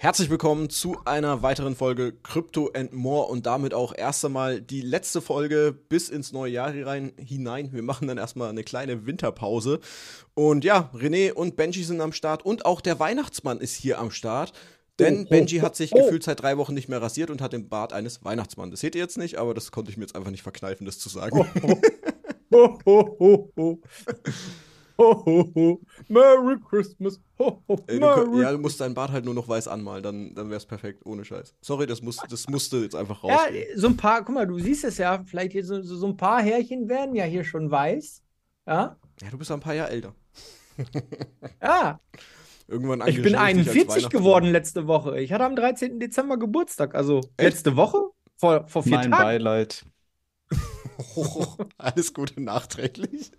Herzlich willkommen zu einer weiteren Folge Crypto and More und damit auch erst einmal die letzte Folge bis ins neue Jahr hinein. Wir machen dann erstmal eine kleine Winterpause. Und ja, René und Benji sind am Start und auch der Weihnachtsmann ist hier am Start. Denn oh, oh, Benji hat sich oh, gefühlt seit drei Wochen nicht mehr rasiert und hat den Bart eines Weihnachtsmanns. Das seht ihr jetzt nicht, aber das konnte ich mir jetzt einfach nicht verkneifen, das zu sagen. Oh, oh. oh, ho, ho, Merry Christmas, ho, ho, Ey, Merry du, Ja, du musst deinen Bart halt nur noch weiß anmalen, dann, dann es perfekt, ohne Scheiß. Sorry, das, muss, das musste jetzt einfach raus. Ja, so ein paar, guck mal, du siehst es ja, vielleicht hier so, so ein paar Härchen werden ja hier schon weiß. Ja? Ja, du bist ein paar Jahre älter. ja. Irgendwann ich bin 41 geworden letzte Woche. Ich hatte am 13. Dezember Geburtstag, also Echt? letzte Woche, vor, vor vier mein Tagen. Mein Beileid. oh, alles Gute nachträglich.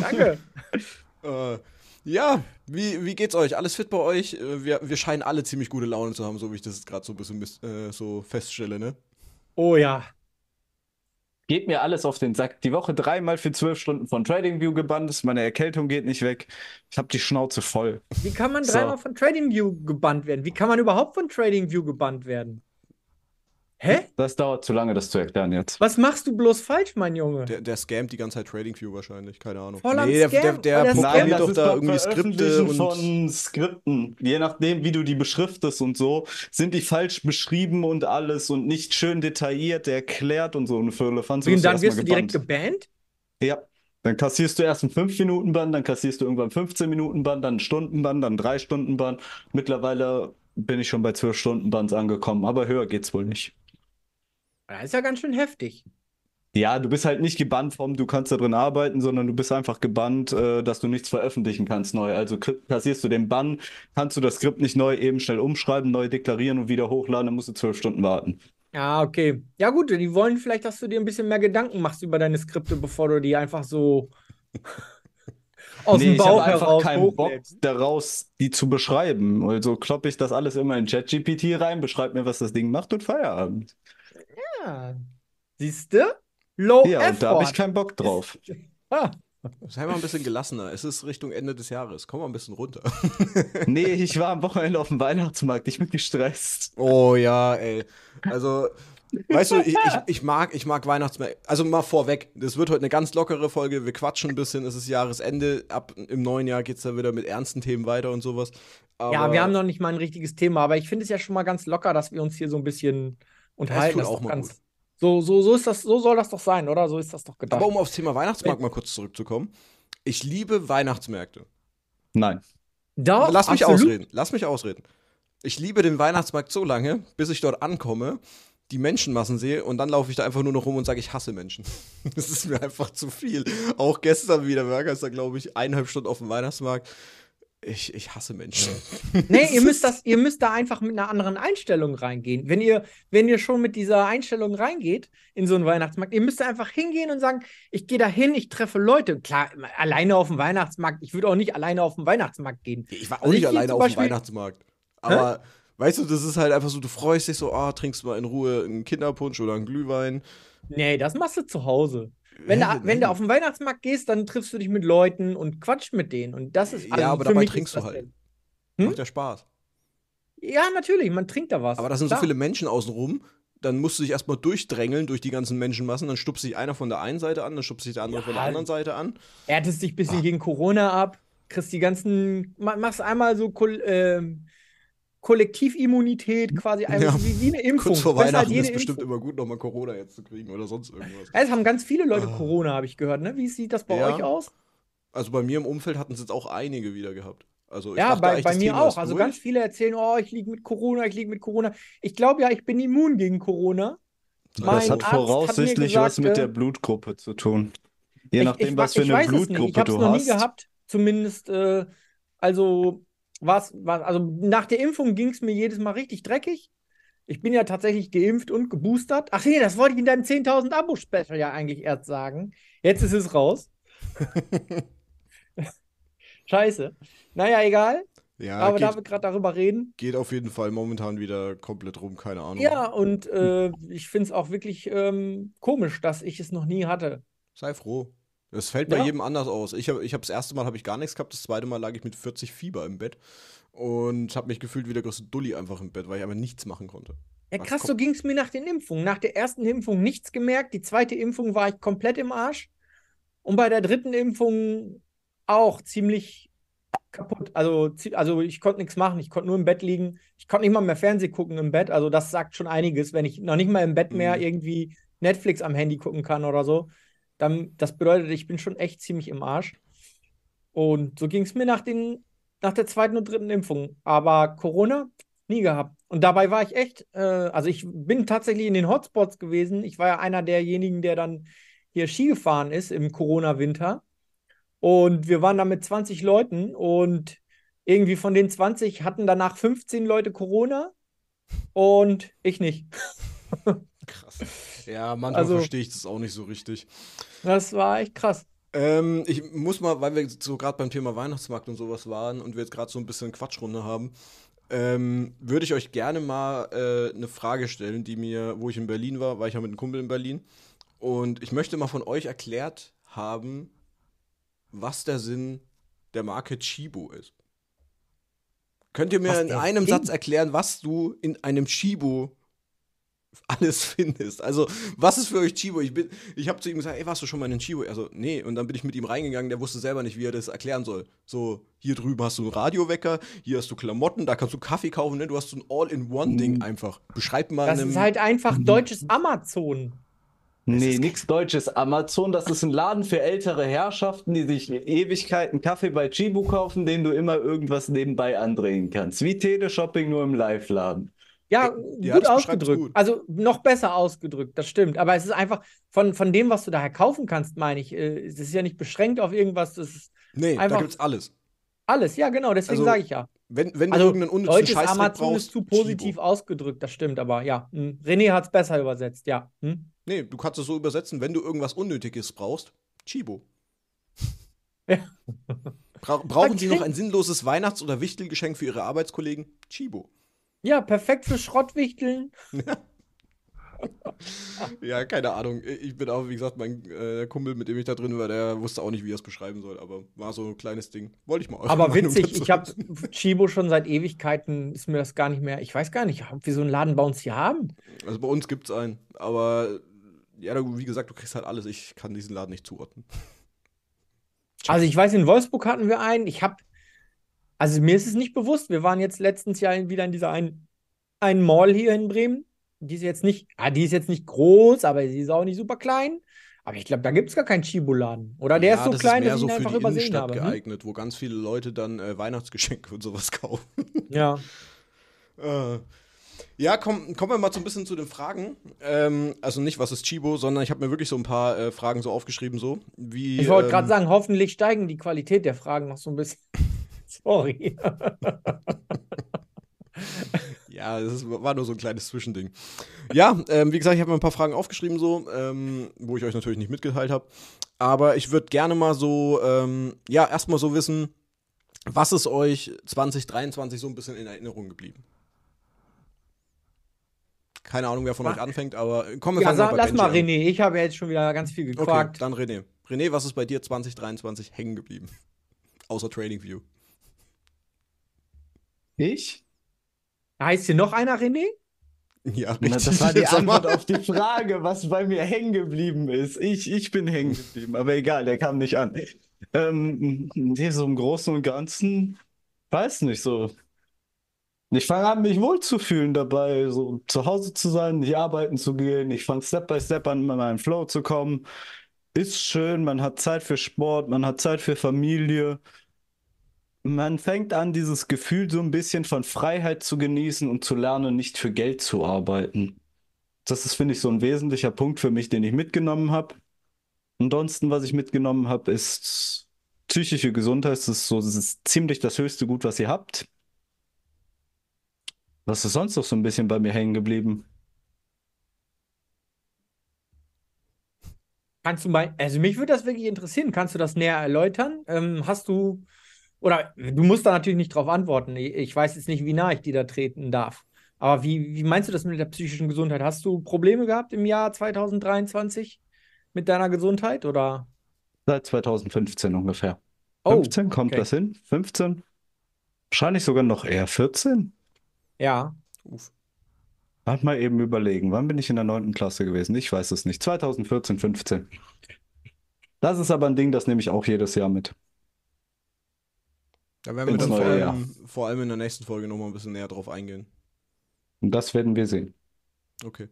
Danke. äh, ja, wie, wie geht's euch? Alles fit bei euch? Äh, wir, wir scheinen alle ziemlich gute Laune zu haben, so wie ich das gerade so ein bisschen äh, so feststelle, ne? Oh ja. Geht mir alles auf den Sack. Die Woche dreimal für zwölf Stunden von TradingView gebannt. Meine Erkältung geht nicht weg. Ich habe die Schnauze voll. Wie kann man dreimal so. von TradingView gebannt werden? Wie kann man überhaupt von TradingView gebannt werden? Hä? Das dauert zu lange, das zu erklären jetzt. Was machst du bloß falsch, mein Junge? Der, der scammt die ganze Zeit TradingView wahrscheinlich, keine Ahnung. Voll nee, der, der, der, der programmiert doch da irgendwie Skripte und von Skripten. Je nachdem, wie du die beschriftest und so, sind die falsch beschrieben und alles und nicht schön detailliert erklärt und so eine Föhle. Fandst und dann wirst du direkt gebannt? Ja. Dann kassierst du erst einen 5 minuten band dann kassierst du irgendwann 15 minuten band dann einen stunden band dann 3 stunden band Mittlerweile bin ich schon bei 12-Stunden-Bands angekommen, aber höher geht's wohl nicht. Das ist ja ganz schön heftig. Ja, du bist halt nicht gebannt vom, du kannst da drin arbeiten, sondern du bist einfach gebannt, äh, dass du nichts veröffentlichen kannst neu. Also kassierst du den Bann, kannst du das Skript nicht neu eben schnell umschreiben, neu deklarieren und wieder hochladen, dann musst du zwölf Stunden warten. Ja, ah, okay. Ja, gut, die wollen vielleicht, dass du dir ein bisschen mehr Gedanken machst über deine Skripte, bevor du die einfach so aus nee, dem Bauch ich habe einfach heraus keinen Bock daraus, die zu beschreiben. Also kloppe ich das alles immer in ChatGPT rein, beschreib mir, was das Ding macht und Feierabend. Siehst du? Low ja, effort. und da habe ich keinen Bock drauf. ah. Sei mal ein bisschen gelassener. Es ist Richtung Ende des Jahres. Komm mal ein bisschen runter. nee, ich war am Wochenende auf dem Weihnachtsmarkt. Ich bin gestresst. Oh ja, ey. Also, weißt du, ich, ich, mag, ich mag Weihnachtsmärkte. Also mal vorweg, das wird heute eine ganz lockere Folge. Wir quatschen ein bisschen. Es ist Jahresende. Ab im neuen Jahr geht es dann wieder mit ernsten Themen weiter und sowas. Aber ja, wir haben noch nicht mal ein richtiges Thema. Aber ich finde es ja schon mal ganz locker, dass wir uns hier so ein bisschen und das halten das auch ganz. Gut. So, so, so ist das, so soll das doch sein, oder? So ist das doch gedacht. Aber um aufs Thema Weihnachtsmarkt mal kurz zurückzukommen. Ich liebe Weihnachtsmärkte. Nein. Doch, Lass mich absolut. ausreden. Lass mich ausreden. Ich liebe den Weihnachtsmarkt so lange, bis ich dort ankomme, die Menschenmassen sehe und dann laufe ich da einfach nur noch rum und sage, ich hasse Menschen. das ist mir einfach zu viel. Auch gestern wieder, Werker ist da, glaube ich, eineinhalb Stunden auf dem Weihnachtsmarkt. Ich, ich hasse Menschen. nee, ihr müsst das, ihr müsst da einfach mit einer anderen Einstellung reingehen. Wenn ihr, wenn ihr schon mit dieser Einstellung reingeht in so einen Weihnachtsmarkt, ihr müsst da einfach hingehen und sagen, ich gehe da hin, ich treffe Leute. Klar, alleine auf dem Weihnachtsmarkt, ich würde auch nicht alleine auf dem Weihnachtsmarkt gehen. Ich war auch also nicht alleine auf dem Weihnachtsmarkt. Aber. Hä? Weißt du, das ist halt einfach so, du freust dich so, ah, oh, trinkst mal in Ruhe einen Kinderpunsch oder einen Glühwein. Nee, das machst du zu Hause. Wenn, ja, du, wenn du auf den Weihnachtsmarkt gehst, dann triffst du dich mit Leuten und quatscht mit denen. Und das ist also Ja, aber dabei trinkst du halt. Hm? Macht ja Spaß. Ja, natürlich, man trinkt da was. Aber da sind Klar. so viele Menschen außenrum, dann musst du dich erstmal durchdrängeln durch die ganzen Menschenmassen, dann stupst sich einer von der einen Seite an, dann stupst sich der andere ja, von der anderen Seite an. Erntest dich ein bisschen Ach. gegen Corona ab, kriegst die ganzen, machst einmal so äh, Kollektivimmunität quasi einfach ja. wie, wie, eine Impfung. Kurz vor Weihnachten halt ist bestimmt immer gut, nochmal Corona jetzt zu kriegen oder sonst irgendwas. es haben ganz viele Leute ah. Corona, habe ich gehört. Ne? Wie sieht das bei ja. euch aus? Also bei mir im Umfeld hatten es jetzt auch einige wieder gehabt. Also ja, bei, bei mir Thema auch. Also ganz viele erzählen, oh, ich liege mit Corona, ich liege mit Corona. Ich glaube ja, ich bin immun gegen Corona. Das hat Arzt voraussichtlich hat gesagt, was mit der äh, Blutgruppe zu tun. Je ich, nachdem, ich, was für eine Blutgruppe du hast. Ich habe es noch nie gehabt, zumindest, äh, also was, war's, also nach der Impfung ging es mir jedes Mal richtig dreckig. Ich bin ja tatsächlich geimpft und geboostert. Ach nee, das wollte ich in deinem 10.000 Abo-Special ja eigentlich erst sagen. Jetzt ist es raus. Scheiße. Naja, egal. Ja, aber geht, da wir gerade darüber reden. Geht auf jeden Fall momentan wieder komplett rum, keine Ahnung. Ja, und äh, ich finde es auch wirklich ähm, komisch, dass ich es noch nie hatte. Sei froh. Es fällt bei ja. jedem anders aus. Ich habe ich hab das erste Mal habe ich gar nichts gehabt, das zweite Mal lag ich mit 40 Fieber im Bett und habe mich gefühlt wie der größte Dulli einfach im Bett, weil ich einfach nichts machen konnte. Ja, krass, so ging es mir nach den Impfungen. Nach der ersten Impfung nichts gemerkt, die zweite Impfung war ich komplett im Arsch und bei der dritten Impfung auch ziemlich kaputt. Also, also ich konnte nichts machen, ich konnte nur im Bett liegen, ich konnte nicht mal mehr Fernsehen gucken im Bett. Also das sagt schon einiges, wenn ich noch nicht mal im Bett mehr mhm. irgendwie Netflix am Handy gucken kann oder so. Dann, das bedeutet, ich bin schon echt ziemlich im Arsch. Und so ging es mir nach, den, nach der zweiten und dritten Impfung. Aber Corona nie gehabt. Und dabei war ich echt, äh, also ich bin tatsächlich in den Hotspots gewesen. Ich war ja einer derjenigen, der dann hier Ski gefahren ist im Corona-Winter. Und wir waren da mit 20 Leuten und irgendwie von den 20 hatten danach 15 Leute Corona und ich nicht. Krass. Ja, manchmal also, verstehe ich das auch nicht so richtig. Das war echt krass. Ähm, ich muss mal, weil wir so gerade beim Thema Weihnachtsmarkt und sowas waren und wir jetzt gerade so ein bisschen Quatschrunde haben, ähm, würde ich euch gerne mal äh, eine Frage stellen, die mir, wo ich in Berlin war, war ich ja mit einem Kumpel in Berlin. Und ich möchte mal von euch erklärt haben, was der Sinn der Marke Chibo ist. Könnt ihr mir in einem Sinn? Satz erklären, was du in einem Chibo alles findest. Also, was ist für euch Chibo? Ich, ich habe zu ihm gesagt, ey, warst du schon mal in Chibo? Also, nee. Und dann bin ich mit ihm reingegangen, der wusste selber nicht, wie er das erklären soll. So, hier drüben hast du einen Radiowecker, hier hast du Klamotten, da kannst du Kaffee kaufen, ne? Du hast so ein All-in-One-Ding mhm. einfach. Beschreib mal. Das ist halt einfach deutsches Amazon. nee, nichts deutsches. Amazon, das ist ein Laden für ältere Herrschaften, die sich Ewigkeiten Kaffee bei Chibu kaufen, den du immer irgendwas nebenbei andrehen kannst. Wie Teleshopping nur im Live-Laden. Ja, ja gut ausgedrückt. Gut. Also noch besser ausgedrückt, das stimmt. Aber es ist einfach von, von dem, was du daher kaufen kannst, meine ich. Äh, es ist ja nicht beschränkt auf irgendwas. Das ist nee, einfach da es alles. Alles, ja, genau. Deswegen also, sage ich ja. Wenn, wenn also, du irgendeinen unnützen deutsches Scheißdreck Amazon brauchst, ist zu positiv Chibo. ausgedrückt, das stimmt, aber ja. Hm. René hat es besser übersetzt, ja. Hm? Nee, du kannst es so übersetzen, wenn du irgendwas Unnötiges brauchst, Chibo. Ja. Bra brauchen Sie noch ein sinnloses Weihnachts- oder Wichtelgeschenk für Ihre Arbeitskollegen? Chibo. Ja, perfekt für Schrottwichteln. ja, keine Ahnung. Ich bin auch, wie gesagt, mein äh, Kumpel, mit dem ich da drin war, der wusste auch nicht, wie er es beschreiben soll, aber war so ein kleines Ding. Wollte ich mal Aber witzig, ich habe Chibo schon seit Ewigkeiten, ist mir das gar nicht mehr, ich weiß gar nicht, ob wir so einen Laden bei uns hier haben. Also bei uns gibt es einen, aber ja, wie gesagt, du kriegst halt alles. Ich kann diesen Laden nicht zuordnen. Also ich weiß, in Wolfsburg hatten wir einen. Ich habe also mir ist es nicht bewusst. Wir waren jetzt letztens ja wieder in dieser einen, einen Mall hier in Bremen. Die ist jetzt nicht, ah, die ist jetzt nicht groß, aber sie ist auch nicht super klein. Aber ich glaube, da gibt es gar keinen Chiboladen. Oder der ja, ist so das klein, ist dass ich so ihn einfach die übersehen Innenstadt habe. Hm? geeignet, hm? wo ganz viele Leute dann äh, Weihnachtsgeschenke und sowas kaufen. Ja. äh, ja, komm, kommen wir mal so ein bisschen zu den Fragen. Ähm, also nicht, was ist Chibo, sondern ich habe mir wirklich so ein paar äh, Fragen so aufgeschrieben, so wie. Ich wollte ähm, gerade sagen, hoffentlich steigen die Qualität der Fragen noch so ein bisschen. Sorry. Ja, es war nur so ein kleines Zwischending. Ja, ähm, wie gesagt, ich habe mir ein paar Fragen aufgeschrieben, so, ähm, wo ich euch natürlich nicht mitgeteilt habe. Aber ich würde gerne mal so, ähm, ja, erstmal so wissen, was ist euch 2023 so ein bisschen in Erinnerung geblieben? Keine Ahnung, wer von euch anfängt, aber komm, wir ja, fangen sag, mal bei Lass Benji mal René, ich habe jetzt schon wieder ganz viel gequakt. Okay, dann René. René, was ist bei dir 2023 hängen geblieben? Außer Trading View. Ich? Heißt hier noch einer, René? Ja, richtig. Na, das war die Antwort auf die Frage, was bei mir hängen geblieben ist. Ich, ich bin hängen geblieben, aber egal, der kam nicht an. Ähm, so im Großen und Ganzen, weiß nicht so. Ich fange an, mich wohlzufühlen dabei, so zu Hause zu sein, nicht arbeiten zu gehen. Ich fange Step by Step an, in meinen Flow zu kommen. Ist schön, man hat Zeit für Sport, man hat Zeit für Familie man fängt an, dieses Gefühl so ein bisschen von Freiheit zu genießen und zu lernen, nicht für Geld zu arbeiten. Das ist, finde ich, so ein wesentlicher Punkt für mich, den ich mitgenommen habe. Ansonsten, was ich mitgenommen habe, ist psychische Gesundheit. Das ist so das ist ziemlich das höchste Gut, was ihr habt. Was ist sonst noch so ein bisschen bei mir hängen geblieben? Kannst du mal, also mich würde das wirklich interessieren. Kannst du das näher erläutern? Ähm, hast du oder du musst da natürlich nicht drauf antworten. Ich weiß jetzt nicht, wie nah ich dir da treten darf. Aber wie, wie meinst du das mit der psychischen Gesundheit? Hast du Probleme gehabt im Jahr 2023 mit deiner Gesundheit oder? Seit 2015 ungefähr. Oh, 15 kommt okay. das hin? 15? Wahrscheinlich sogar noch eher 14? Ja. Uff. Halt mal eben überlegen, wann bin ich in der 9. Klasse gewesen? Ich weiß es nicht. 2014, 15. Das ist aber ein Ding, das nehme ich auch jedes Jahr mit. Da werden wir dann vor allem, vor allem in der nächsten Folge nochmal ein bisschen näher drauf eingehen. Und das werden wir sehen. Okay.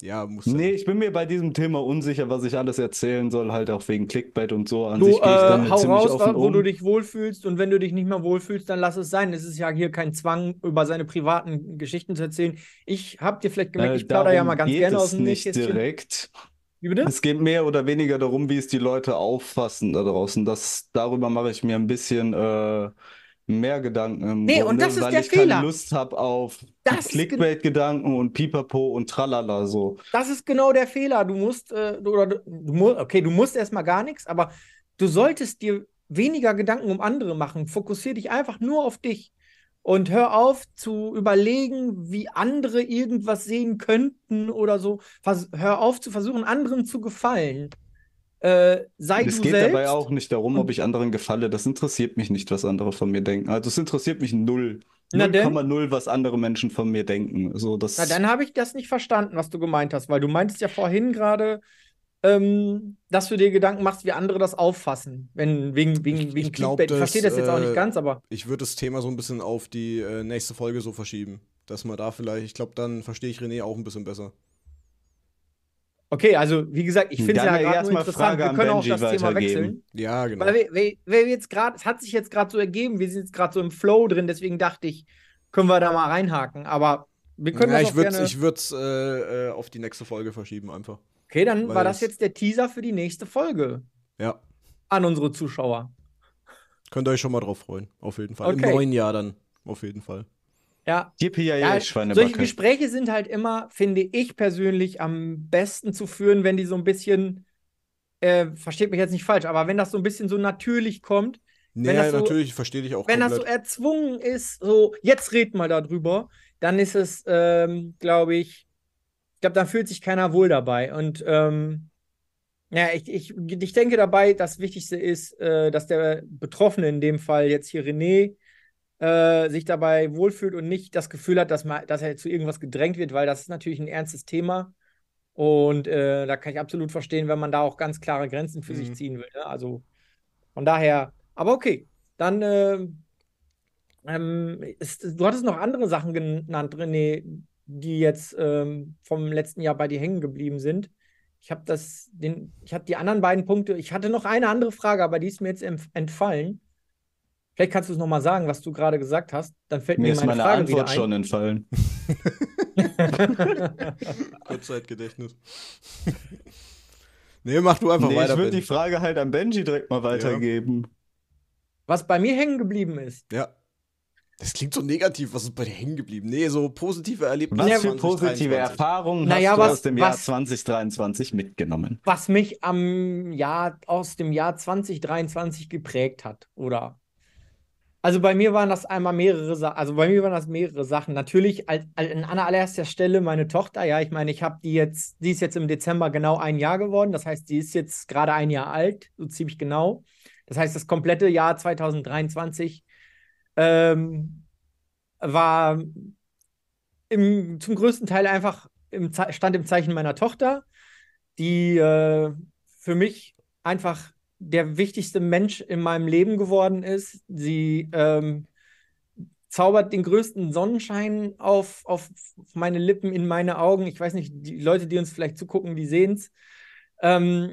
Ja, muss. Nee, ja. ich bin mir bei diesem Thema unsicher, was ich alles erzählen soll, halt auch wegen Clickbait und so. An du, sich äh, dann hau ziemlich raus, offen wo um. du dich wohlfühlst und wenn du dich nicht mehr wohlfühlst, dann lass es sein. Es ist ja hier kein Zwang, über seine privaten Geschichten zu erzählen. Ich hab dir vielleicht gemerkt, äh, ich plaudere ja mal ganz gerne aus dem nicht direkt. Wie bitte? Es geht mehr oder weniger darum, wie es die Leute auffassen da draußen. Das, darüber mache ich mir ein bisschen äh, mehr Gedanken im nee, Grunde, und das ist weil der ich Fehler. keine Lust habe auf Clickbait-Gedanken und Pipapo und Tralala so. Das ist genau der Fehler. Du musst, äh, du, oder, du, okay, du musst erstmal gar nichts, aber du solltest dir weniger Gedanken um andere machen. Fokussiere dich einfach nur auf dich. Und hör auf zu überlegen, wie andere irgendwas sehen könnten oder so. Vers hör auf zu versuchen, anderen zu gefallen. Äh, sei es geht selbst. dabei auch nicht darum, ob ich anderen gefalle. Das interessiert mich nicht, was andere von mir denken. Also es interessiert mich null. 0,0, was andere Menschen von mir denken. So, das Na, dann habe ich das nicht verstanden, was du gemeint hast, weil du meintest ja vorhin gerade, ähm, dass du dir Gedanken machst, wie andere das auffassen. Wenn, wegen wegen, ich, wegen glaub, Clickbait. Ich verstehe das jetzt auch nicht äh, ganz, aber. Ich würde das Thema so ein bisschen auf die äh, nächste Folge so verschieben. Dass man da vielleicht, ich glaube, dann verstehe ich René auch ein bisschen besser. Okay, also wie gesagt, ich hm, finde es ja erstmal interessant. wir können auch das Thema wechseln. Ja, genau. Weil wir, wir, jetzt gerade, es hat sich jetzt gerade so ergeben, wir sind jetzt gerade so im Flow drin, deswegen dachte ich, können wir da mal reinhaken. Aber wir können ja, das ich würde ich würde äh, äh, auf die nächste Folge verschieben einfach. Okay, dann Weil war das jetzt der Teaser für die nächste Folge. Ja. An unsere Zuschauer. Könnt ihr euch schon mal drauf freuen, auf jeden Fall. Okay. Im neuen Jahr dann, auf jeden Fall. Ja. ja solche Gespräche sind halt immer, finde ich persönlich, am besten zu führen, wenn die so ein bisschen, äh, versteht mich jetzt nicht falsch, aber wenn das so ein bisschen so natürlich kommt. Nee, wenn das so, natürlich, verstehe ich auch. Wenn komplett. das so erzwungen ist, so, jetzt red mal darüber, dann ist es, ähm, glaube ich, ich glaube, dann fühlt sich keiner wohl dabei. Und ähm, ja, ich, ich, ich denke dabei, das Wichtigste ist, äh, dass der Betroffene, in dem Fall jetzt hier René, äh, sich dabei wohlfühlt und nicht das Gefühl hat, dass, man, dass er zu irgendwas gedrängt wird, weil das ist natürlich ein ernstes Thema. Und äh, da kann ich absolut verstehen, wenn man da auch ganz klare Grenzen für mhm. sich ziehen will. Ne? Also von daher, aber okay, dann ähm, ähm, ist, du hattest noch andere Sachen genannt, René, die jetzt ähm, vom letzten Jahr bei dir hängen geblieben sind. Ich habe das, den, ich hatte die anderen beiden Punkte. Ich hatte noch eine andere Frage, aber die ist mir jetzt entfallen. Vielleicht kannst du es nochmal sagen, was du gerade gesagt hast. Dann fällt mir, mir meine, meine Frage Antwort schon entfallen. Kurzzeitgedächtnis. Nee, mach du einfach nee, weiter. Ich würde die Frage halt an Benji direkt mal weitergeben. Ja. Was bei mir hängen geblieben ist. Ja. Das klingt so negativ, was ist bei dir hängen geblieben? Nee, so positive Erlebnisse. Was für positive Erfahrungen naja, hast du was, aus dem Jahr was, 2023 mitgenommen? Was mich am Jahr aus dem Jahr 2023 geprägt hat, oder? Also bei mir waren das einmal mehrere Sachen, also bei mir waren das mehrere Sachen. Natürlich als, als an allererster Stelle meine Tochter, ja, ich meine, ich habe die jetzt, die ist jetzt im Dezember genau ein Jahr geworden, das heißt, die ist jetzt gerade ein Jahr alt, so ziemlich genau. Das heißt, das komplette Jahr 2023 ähm, war im, zum größten Teil einfach im stand im Zeichen meiner Tochter, die äh, für mich einfach der wichtigste Mensch in meinem Leben geworden ist. Sie ähm, zaubert den größten Sonnenschein auf, auf meine Lippen, in meine Augen. Ich weiß nicht, die Leute, die uns vielleicht zugucken, die sehen es. Ähm,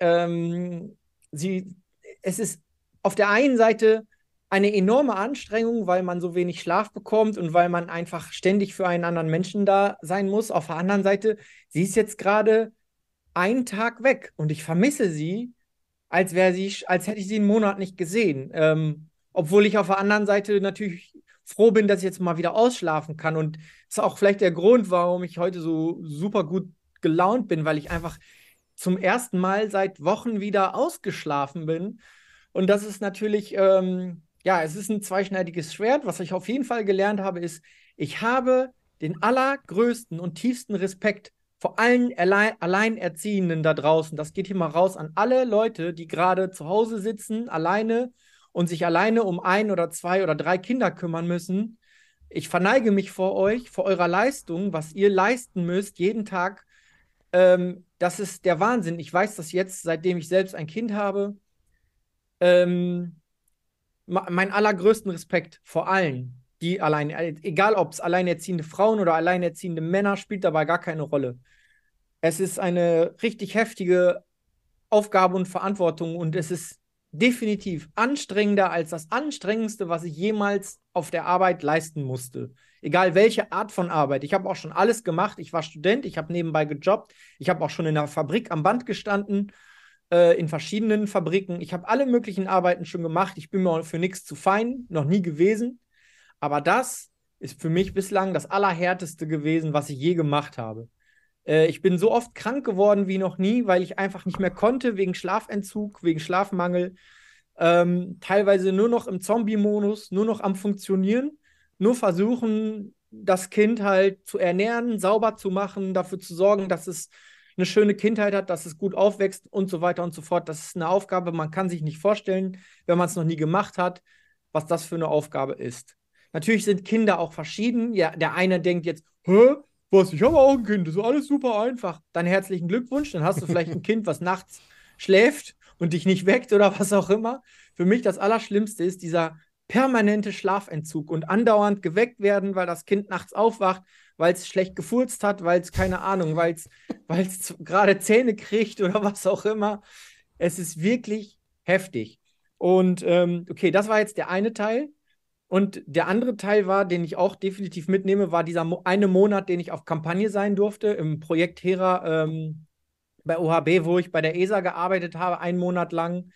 ähm, es ist auf der einen Seite eine enorme Anstrengung, weil man so wenig Schlaf bekommt und weil man einfach ständig für einen anderen Menschen da sein muss. Auf der anderen Seite, sie ist jetzt gerade einen Tag weg und ich vermisse sie, als wäre sie, als hätte ich sie einen Monat nicht gesehen. Ähm, obwohl ich auf der anderen Seite natürlich froh bin, dass ich jetzt mal wieder ausschlafen kann. Und das ist auch vielleicht der Grund, warum ich heute so super gut gelaunt bin, weil ich einfach zum ersten Mal seit Wochen wieder ausgeschlafen bin. Und das ist natürlich ähm, ja, es ist ein zweischneidiges Schwert. Was ich auf jeden Fall gelernt habe, ist, ich habe den allergrößten und tiefsten Respekt vor allen Allein Alleinerziehenden da draußen. Das geht hier mal raus an alle Leute, die gerade zu Hause sitzen, alleine und sich alleine um ein oder zwei oder drei Kinder kümmern müssen. Ich verneige mich vor euch, vor eurer Leistung, was ihr leisten müsst, jeden Tag. Ähm, das ist der Wahnsinn. Ich weiß das jetzt, seitdem ich selbst ein Kind habe. Ähm, meinen allergrößten Respekt vor allen, die allein, äh, egal ob es alleinerziehende Frauen oder alleinerziehende Männer, spielt dabei gar keine Rolle. Es ist eine richtig heftige Aufgabe und Verantwortung und es ist definitiv anstrengender als das anstrengendste, was ich jemals auf der Arbeit leisten musste. Egal welche Art von Arbeit. Ich habe auch schon alles gemacht. Ich war Student, ich habe nebenbei gejobbt, ich habe auch schon in der Fabrik am Band gestanden äh, in verschiedenen Fabriken. Ich habe alle möglichen Arbeiten schon gemacht. Ich bin mir für nichts zu fein, noch nie gewesen. Aber das ist für mich bislang das Allerhärteste gewesen, was ich je gemacht habe. Äh, ich bin so oft krank geworden wie noch nie, weil ich einfach nicht mehr konnte, wegen Schlafentzug, wegen Schlafmangel. Ähm, teilweise nur noch im Zombie-Modus, nur noch am Funktionieren, nur versuchen, das Kind halt zu ernähren, sauber zu machen, dafür zu sorgen, dass es eine schöne Kindheit hat, dass es gut aufwächst und so weiter und so fort. Das ist eine Aufgabe, man kann sich nicht vorstellen, wenn man es noch nie gemacht hat, was das für eine Aufgabe ist. Natürlich sind Kinder auch verschieden. Ja, der eine denkt jetzt, hä? Was, ich habe auch ein Kind, das ist alles super einfach. Dann herzlichen Glückwunsch, dann hast du vielleicht ein Kind, was nachts schläft und dich nicht weckt oder was auch immer. Für mich das Allerschlimmste ist dieser permanente Schlafentzug und andauernd geweckt werden, weil das Kind nachts aufwacht, weil es schlecht gefurzt hat, weil es keine Ahnung, weil es gerade Zähne kriegt oder was auch immer. Es ist wirklich heftig. Und ähm, okay, das war jetzt der eine Teil. Und der andere Teil war, den ich auch definitiv mitnehme, war dieser Mo eine Monat, den ich auf Kampagne sein durfte im Projekt Hera ähm, bei OHB, wo ich bei der ESA gearbeitet habe, einen Monat lang.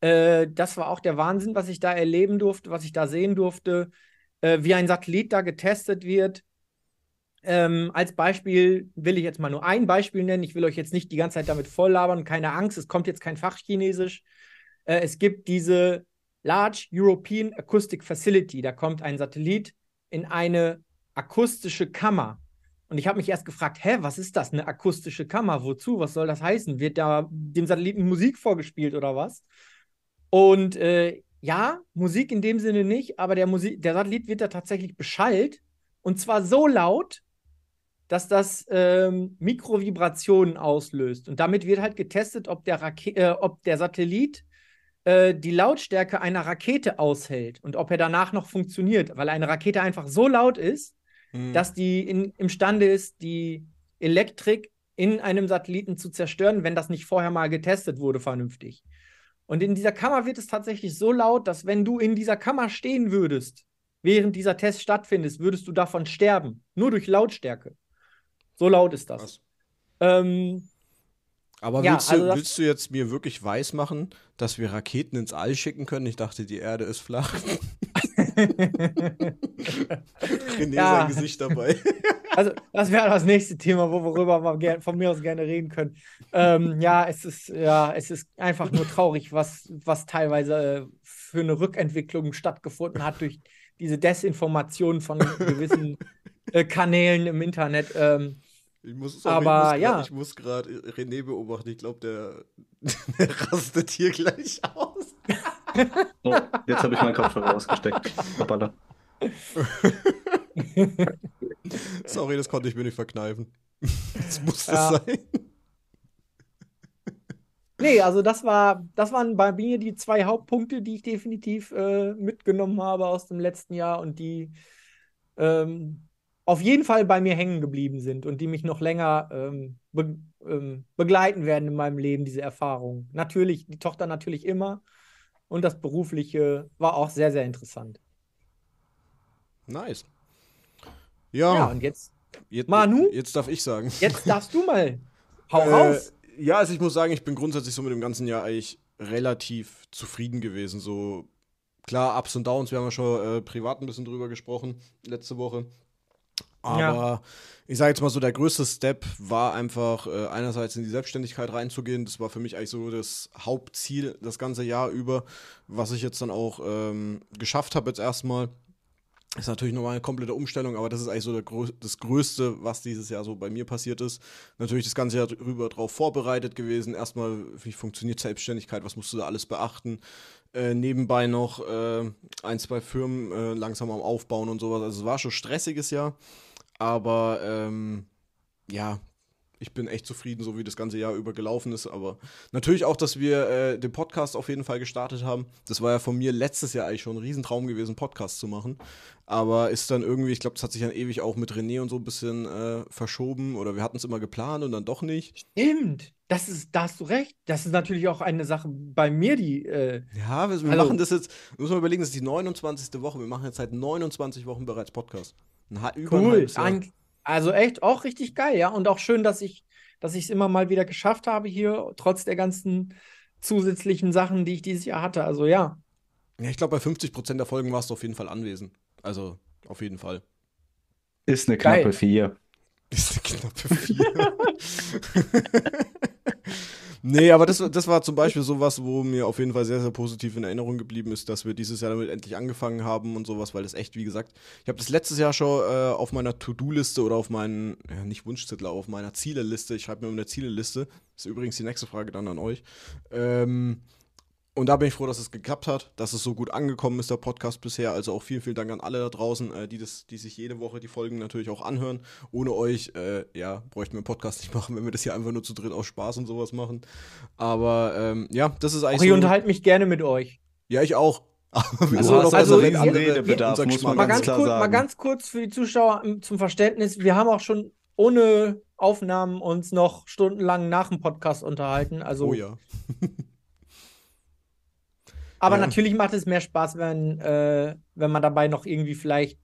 Äh, das war auch der Wahnsinn, was ich da erleben durfte, was ich da sehen durfte, äh, wie ein Satellit da getestet wird, ähm, als Beispiel will ich jetzt mal nur ein Beispiel nennen. Ich will euch jetzt nicht die ganze Zeit damit volllabern. Keine Angst, es kommt jetzt kein Fachchinesisch. Äh, es gibt diese Large European Acoustic Facility. Da kommt ein Satellit in eine akustische Kammer. Und ich habe mich erst gefragt, hä, was ist das? Eine akustische Kammer? Wozu? Was soll das heißen? Wird da dem Satelliten Musik vorgespielt oder was? Und äh, ja, Musik in dem Sinne nicht, aber der, Musik, der Satellit wird da tatsächlich beschallt. Und zwar so laut, dass das ähm, Mikrovibrationen auslöst. Und damit wird halt getestet, ob der, Rake äh, ob der Satellit äh, die Lautstärke einer Rakete aushält und ob er danach noch funktioniert, weil eine Rakete einfach so laut ist, mhm. dass die in, imstande ist, die Elektrik in einem Satelliten zu zerstören, wenn das nicht vorher mal getestet wurde, vernünftig. Und in dieser Kammer wird es tatsächlich so laut, dass wenn du in dieser Kammer stehen würdest, während dieser Test stattfindet, würdest du davon sterben. Nur durch Lautstärke. So laut ist das. Ähm, aber ja, willst, du, also willst du jetzt mir wirklich weismachen, dass wir Raketen ins All schicken können? Ich dachte, die Erde ist flach. René ja. sein Gesicht dabei. also, das wäre das nächste Thema, worüber wir von mir aus gerne reden können. Ähm, ja, es ist, ja, es ist einfach nur traurig, was, was teilweise äh, für eine Rückentwicklung stattgefunden hat durch diese Desinformation von gewissen äh, Kanälen im Internet. Ähm, ich muss, Aber ich muss grad, ja. gerade René beobachten. Ich glaube, der, der, rastet hier gleich aus. oh, jetzt habe ich meinen Kopfhörer rausgesteckt. Hoppala. sorry, das konnte ich mir nicht verkneifen. Das musste ja. sein. Nee, also das war, das waren bei mir die zwei Hauptpunkte, die ich definitiv äh, mitgenommen habe aus dem letzten Jahr und die ähm, auf jeden Fall bei mir hängen geblieben sind und die mich noch länger ähm, be ähm, begleiten werden in meinem Leben, diese Erfahrungen. Natürlich, die Tochter natürlich immer und das Berufliche war auch sehr, sehr interessant. Nice. Ja. ja und jetzt, jetzt, Manu? Jetzt darf ich sagen. Jetzt darfst du mal. Hau äh, raus. Ja, also ich muss sagen, ich bin grundsätzlich so mit dem ganzen Jahr eigentlich relativ zufrieden gewesen. So klar, Ups und Downs, wir haben ja schon äh, privat ein bisschen drüber gesprochen letzte Woche. Aber ja. ich sage jetzt mal so, der größte Step war einfach äh, einerseits in die Selbstständigkeit reinzugehen. Das war für mich eigentlich so das Hauptziel das ganze Jahr über, was ich jetzt dann auch ähm, geschafft habe jetzt erstmal. Ist natürlich nochmal eine komplette Umstellung, aber das ist eigentlich so der, das Größte, was dieses Jahr so bei mir passiert ist. Natürlich das ganze Jahr drüber drauf vorbereitet gewesen. Erstmal, wie funktioniert Selbstständigkeit, was musst du da alles beachten? Äh, nebenbei noch äh, ein, zwei Firmen äh, langsam am Aufbauen und sowas. Also es war schon stressiges Jahr. Aber ähm, ja, ich bin echt zufrieden, so wie das ganze Jahr über gelaufen ist. Aber natürlich auch, dass wir äh, den Podcast auf jeden Fall gestartet haben. Das war ja von mir letztes Jahr eigentlich schon ein Riesentraum gewesen, Podcast zu machen. Aber ist dann irgendwie, ich glaube, das hat sich dann ewig auch mit René und so ein bisschen äh, verschoben. Oder wir hatten es immer geplant und dann doch nicht. Stimmt. Das ist, da hast du recht. Das ist natürlich auch eine Sache bei mir, die. Äh, ja, wir, wir machen das jetzt, müssen wir überlegen, das ist die 29. Woche. Wir machen jetzt seit 29 Wochen bereits Podcast. Ein, cool. Ein also echt auch richtig geil, ja. Und auch schön, dass ich dass ich es immer mal wieder geschafft habe hier, trotz der ganzen zusätzlichen Sachen, die ich dieses Jahr hatte. Also ja. Ja, ich glaube, bei 50 Prozent der Folgen warst du auf jeden Fall anwesend. Also auf jeden Fall. Ist eine knappe Geil. 4. Ist eine knappe 4. Nee, aber das, das war zum Beispiel sowas, wo mir auf jeden Fall sehr, sehr positiv in Erinnerung geblieben ist, dass wir dieses Jahr damit endlich angefangen haben und sowas, weil das echt, wie gesagt, ich habe das letztes Jahr schon äh, auf meiner To-Do-Liste oder auf meinen, ja, nicht Wunschzettel, aber auf meiner Zieleliste, ich schreibe mir um eine Zieleliste, ist übrigens die nächste Frage dann an euch, ähm, und da bin ich froh, dass es geklappt hat, dass es so gut angekommen ist, der Podcast bisher. Also auch vielen, vielen Dank an alle da draußen, äh, die, das, die sich jede Woche die Folgen natürlich auch anhören. Ohne euch, äh, ja, bräuchten wir einen Podcast nicht machen, wenn wir das hier einfach nur zu dritt aus Spaß und sowas machen. Aber ähm, ja, das ist eigentlich. Auch ich unterhalte mich gerne mit euch. Ja, ich auch. also, also, also hier, Redebedarf, hier, muss man mal ganz, ganz kurz, sagen. Mal ganz kurz für die Zuschauer zum Verständnis. Wir haben auch schon ohne Aufnahmen uns noch stundenlang nach dem Podcast unterhalten. Also, oh ja. Aber ja. natürlich macht es mehr Spaß, wenn, äh, wenn man dabei noch irgendwie vielleicht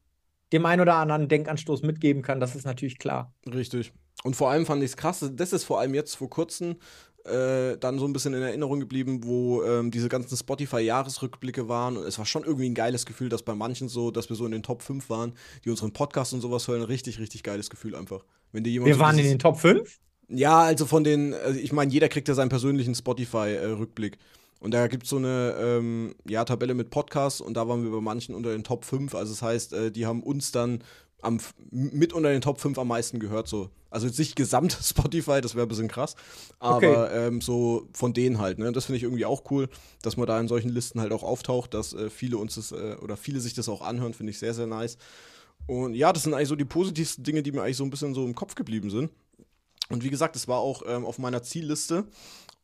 dem einen oder anderen Denkanstoß mitgeben kann. Das ist natürlich klar. Richtig. Und vor allem fand ich es krass, das ist vor allem jetzt vor kurzem äh, dann so ein bisschen in Erinnerung geblieben, wo ähm, diese ganzen Spotify-Jahresrückblicke waren. Und es war schon irgendwie ein geiles Gefühl, dass bei manchen so, dass wir so in den Top 5 waren, die unseren Podcast und sowas hören. Richtig, richtig geiles Gefühl einfach. Wenn dir jemand wir so waren in den Top 5? Ja, also von den, also ich meine, jeder kriegt ja seinen persönlichen Spotify-Rückblick. Äh, und da gibt es so eine ähm, ja, Tabelle mit Podcasts und da waren wir bei manchen unter den Top 5. Also das heißt, äh, die haben uns dann am, mit unter den Top 5 am meisten gehört. So. Also jetzt nicht gesamt Spotify, das wäre ein bisschen krass. Aber okay. ähm, so von denen halt. Ne? Das finde ich irgendwie auch cool, dass man da in solchen Listen halt auch auftaucht, dass äh, viele uns das äh, oder viele sich das auch anhören, finde ich sehr, sehr nice. Und ja, das sind eigentlich so die positivsten Dinge, die mir eigentlich so ein bisschen so im Kopf geblieben sind. Und wie gesagt, es war auch ähm, auf meiner Zielliste.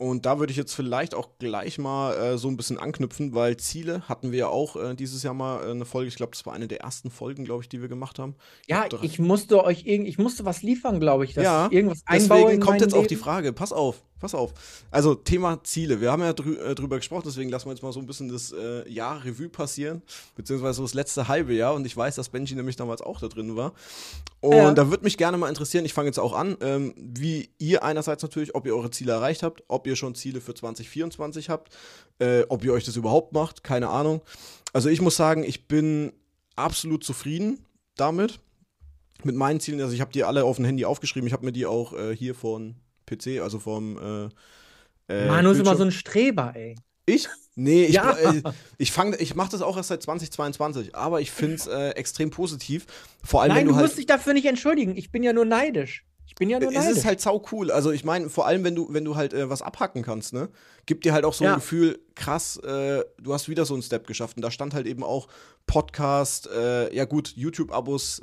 Und da würde ich jetzt vielleicht auch gleich mal äh, so ein bisschen anknüpfen, weil Ziele hatten wir ja auch äh, dieses Jahr mal äh, eine Folge. Ich glaube, das war eine der ersten Folgen, glaube ich, die wir gemacht haben. Ja, ich, ich musste euch irgend, ich musste was liefern, glaube ich, dass ja, ich irgendwas einbauen. Deswegen kommt jetzt Leben. auch die Frage. Pass auf. Pass auf. Also Thema Ziele. Wir haben ja drü äh, drüber gesprochen, deswegen lassen wir jetzt mal so ein bisschen das äh, Jahr Revue passieren, beziehungsweise so das letzte halbe Jahr. Und ich weiß, dass Benji nämlich damals auch da drin war. Und ja. da würde mich gerne mal interessieren, ich fange jetzt auch an, ähm, wie ihr einerseits natürlich, ob ihr eure Ziele erreicht habt, ob ihr schon Ziele für 2024 habt, äh, ob ihr euch das überhaupt macht, keine Ahnung. Also ich muss sagen, ich bin absolut zufrieden damit, mit meinen Zielen. Also ich habe die alle auf dem Handy aufgeschrieben. Ich habe mir die auch äh, hier von PC, also vom. Äh, äh, Manu ist immer so ein Streber, ey. Ich? Nee, ich, ja. äh, ich, ich mache das auch erst seit 2022, aber ich finde es äh, extrem positiv. Vor allem, Nein, wenn du, du halt musst dich dafür nicht entschuldigen. Ich bin ja nur neidisch. Ich bin ja nur neidisch. Es ist halt sau cool. Also ich meine, vor allem, wenn du, wenn du halt äh, was abhacken kannst, ne? Gibt dir halt auch so ja. ein Gefühl, krass, äh, du hast wieder so einen Step geschafft. Und da stand halt eben auch Podcast, äh, ja gut, YouTube-Abos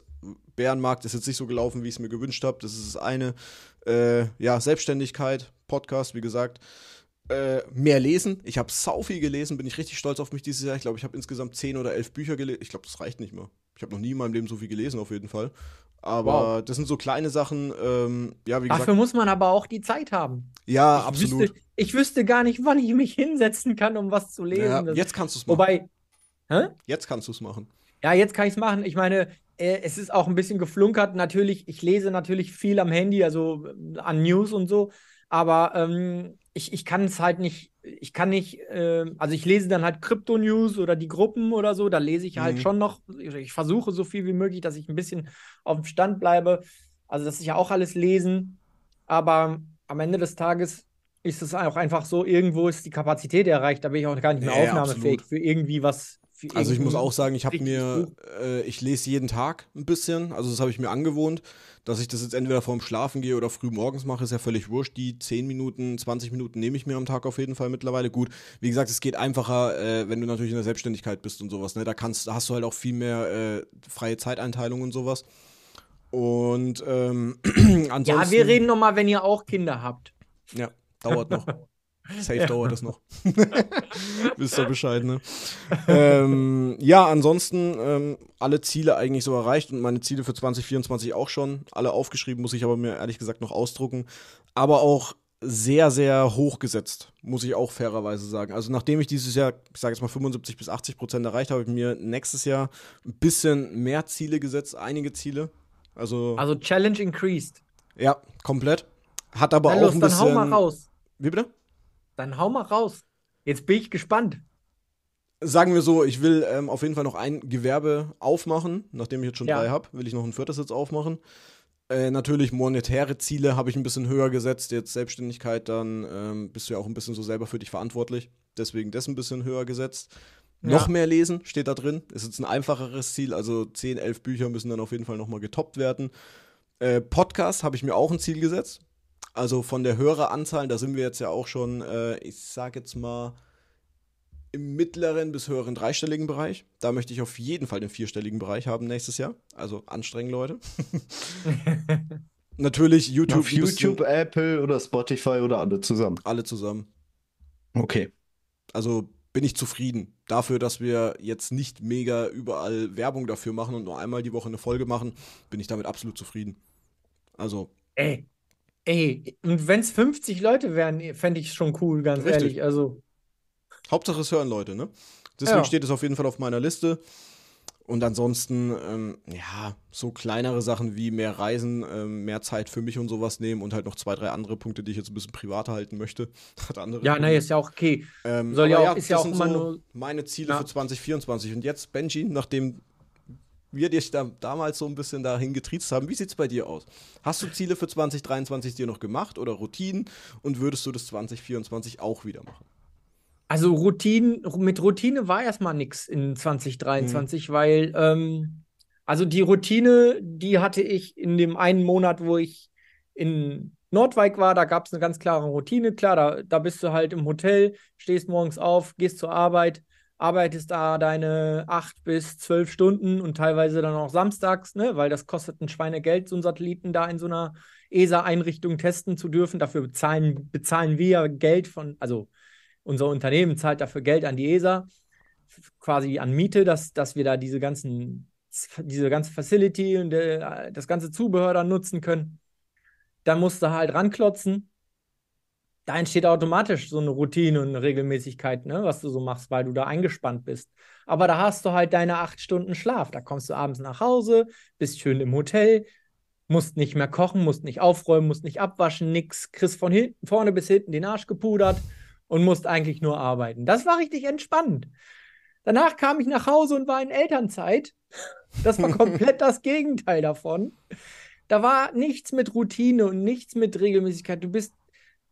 Bärenmarkt ist jetzt nicht so gelaufen, wie ich es mir gewünscht habe. Das ist das eine äh, ja, Selbstständigkeit, Podcast, wie gesagt. Äh, mehr lesen. Ich habe sau viel gelesen, bin ich richtig stolz auf mich dieses Jahr. Ich glaube, ich habe insgesamt zehn oder elf Bücher gelesen. Ich glaube, das reicht nicht mehr. Ich habe noch nie in meinem Leben so viel gelesen, auf jeden Fall. Aber wow. das sind so kleine Sachen. Ähm, ja, wie gesagt, Dafür muss man aber auch die Zeit haben. Ja, ich absolut. Wüsste, ich wüsste gar nicht, wann ich mich hinsetzen kann, um was zu lesen. Ja, jetzt kannst du es machen. Wobei, hä? jetzt kannst du es machen. Ja, jetzt kann ich es machen. Ich meine, äh, es ist auch ein bisschen geflunkert. Natürlich, ich lese natürlich viel am Handy, also äh, an News und so, aber ähm, ich, ich kann es halt nicht, ich kann nicht, äh, also ich lese dann halt Krypto-News oder die Gruppen oder so, da lese ich halt mhm. schon noch, ich, ich versuche so viel wie möglich, dass ich ein bisschen auf dem Stand bleibe. Also das ist ja auch alles lesen, aber am Ende des Tages ist es auch einfach so, irgendwo ist die Kapazität erreicht, da bin ich auch gar nicht mehr ja, aufnahmefähig absolut. für irgendwie was also ich muss auch sagen, ich habe mir, äh, ich lese jeden Tag ein bisschen, also das habe ich mir angewohnt, dass ich das jetzt entweder vorm Schlafen gehe oder früh morgens mache, ist ja völlig wurscht. Die 10 Minuten, 20 Minuten nehme ich mir am Tag auf jeden Fall mittlerweile gut. Wie gesagt, es geht einfacher, äh, wenn du natürlich in der Selbstständigkeit bist und sowas, ne? Da kannst, hast du halt auch viel mehr äh, freie Zeiteinteilung und sowas. Und ähm, ansonsten... Ja, wir reden nochmal, wenn ihr auch Kinder habt. Ja, dauert noch. Safe ja. dauert das noch. Wisst ihr Bescheid, ne? ähm, ja, ansonsten ähm, alle Ziele eigentlich so erreicht und meine Ziele für 2024 auch schon. Alle aufgeschrieben, muss ich aber mir ehrlich gesagt noch ausdrucken. Aber auch sehr, sehr hoch gesetzt, muss ich auch fairerweise sagen. Also, nachdem ich dieses Jahr, ich sage jetzt mal 75 bis 80 Prozent erreicht habe, habe ich mir nächstes Jahr ein bisschen mehr Ziele gesetzt, einige Ziele. Also, also Challenge increased. Ja, komplett. Hat aber Na auch los, ein bisschen. Dann hau mal raus. Wie bitte? Dann hau mal raus. Jetzt bin ich gespannt. Sagen wir so, ich will ähm, auf jeden Fall noch ein Gewerbe aufmachen. Nachdem ich jetzt schon ja. drei habe, will ich noch ein viertes jetzt aufmachen. Äh, natürlich monetäre Ziele habe ich ein bisschen höher gesetzt. Jetzt Selbstständigkeit, dann ähm, bist du ja auch ein bisschen so selber für dich verantwortlich. Deswegen das ein bisschen höher gesetzt. Ja. Noch mehr lesen steht da drin. Ist jetzt ein einfacheres Ziel. Also 10, 11 Bücher müssen dann auf jeden Fall nochmal getoppt werden. Äh, Podcast habe ich mir auch ein Ziel gesetzt. Also von der Höreranzahl, da sind wir jetzt ja auch schon, äh, ich sage jetzt mal, im mittleren bis höheren dreistelligen Bereich. Da möchte ich auf jeden Fall den vierstelligen Bereich haben nächstes Jahr. Also anstrengend, Leute. Natürlich YouTube. Auf YouTube, Apple oder Spotify oder alle zusammen. Alle zusammen. Okay. Also bin ich zufrieden dafür, dass wir jetzt nicht mega überall Werbung dafür machen und nur einmal die Woche eine Folge machen, bin ich damit absolut zufrieden. Also. Ey, Ey, und wenn es 50 Leute wären, fände ich es schon cool, ganz Richtig. ehrlich. Also. Hauptsache es hören Leute, ne? Deswegen ja. steht es auf jeden Fall auf meiner Liste. Und ansonsten, ähm, ja, so kleinere Sachen wie mehr Reisen, ähm, mehr Zeit für mich und sowas nehmen und halt noch zwei, drei andere Punkte, die ich jetzt ein bisschen privater halten möchte. Hat andere ja, naja, ist ja auch okay. Ähm, Soll ja auch, ja, ist ja auch immer so nur meine Ziele ja. für 2024. Und jetzt, Benji, nachdem wir dich da, damals so ein bisschen dahin getriezt haben. Wie sieht es bei dir aus? Hast du Ziele für 2023 dir noch gemacht oder Routinen und würdest du das 2024 auch wieder machen? Also Routine, mit Routine war erstmal nichts in 2023, mhm. weil ähm, also die Routine, die hatte ich in dem einen Monat, wo ich in Nordwijk war, da gab es eine ganz klare Routine. Klar, da, da bist du halt im Hotel, stehst morgens auf, gehst zur Arbeit, arbeitest da deine acht bis zwölf Stunden und teilweise dann auch samstags, ne, weil das kostet ein Schweinegeld, so einen Satelliten da in so einer ESA-Einrichtung testen zu dürfen. Dafür bezahlen, bezahlen wir Geld von, also unser Unternehmen zahlt dafür Geld an die ESA, quasi an Miete, dass, dass wir da diese ganzen, diese ganze Facility und äh, das ganze Zubehör dann nutzen können. Dann musst du halt ranklotzen da entsteht automatisch so eine Routine und eine Regelmäßigkeit, ne, was du so machst, weil du da eingespannt bist. Aber da hast du halt deine acht Stunden Schlaf. Da kommst du abends nach Hause, bist schön im Hotel, musst nicht mehr kochen, musst nicht aufräumen, musst nicht abwaschen, nix, kriegst von hinten, vorne bis hinten den Arsch gepudert und musst eigentlich nur arbeiten. Das war richtig entspannt. Danach kam ich nach Hause und war in Elternzeit. Das war komplett das Gegenteil davon. Da war nichts mit Routine und nichts mit Regelmäßigkeit. Du bist